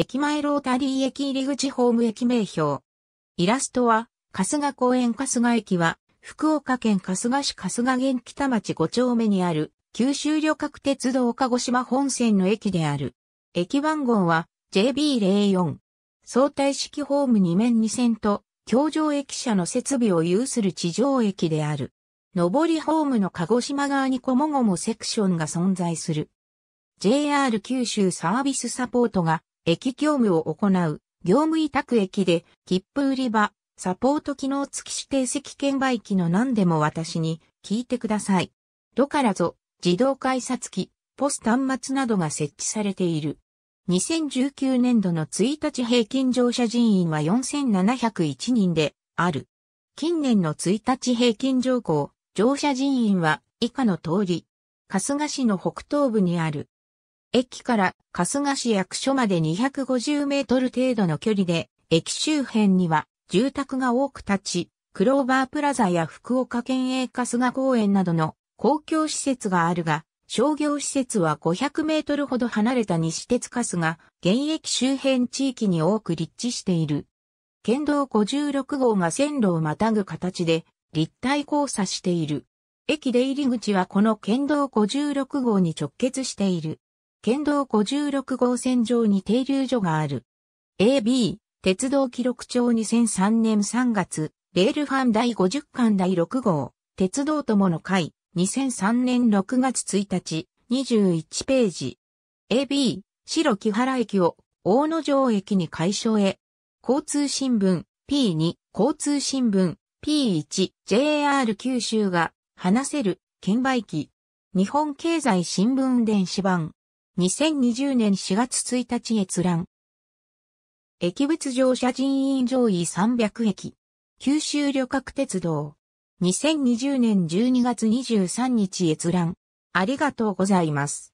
駅前ロータリー駅入り口ホーム駅名標。イラストは、春日公園春日駅は、福岡県春日市春日元北町5丁目にある、九州旅客鉄道鹿児島本線の駅である。駅番号は JB04。相対式ホーム2面2線と、橋上駅舎の設備を有する地上駅である。上りホームの鹿児島側にこもごもセクションが存在する。JR 九州サービスサポートが駅業務を行う、業務委託駅で、切符売り場、サポート機能付き指定席券売機の何でも私に聞いてください。ドからぞ、自動改札機、ポス端末などが設置されている。2019年度の1日平均乗車人員は4701人である。近年の1日平均乗降、乗車人員は以下の通り、春日市の北東部にある駅から春日市役所まで250メートル程度の距離で、駅周辺には住宅が多く立ち、クローバープラザや福岡県営春日公園などの公共施設があるが、商業施設は500メートルほど離れた西鉄春日、現役周辺地域に多く立地している。県道56号が線路をまたぐ形で立体交差している。駅出入り口はこの県道56号に直結している。県道56号線上に停留所がある。AB、鉄道記録帳2003年3月、レールファン第50巻第6号、鉄道友の会、2003年6月1日、21ページ。AB、白木原駅を、大野城駅に解消へ。交通新聞、P2、交通新聞、P1、JR 九州が、話せる、券売機。日本経済新聞電子版。2020年4月1日閲覧。駅別乗車人員上位300駅。九州旅客鉄道。2020年12月23日閲覧。ありがとうございます。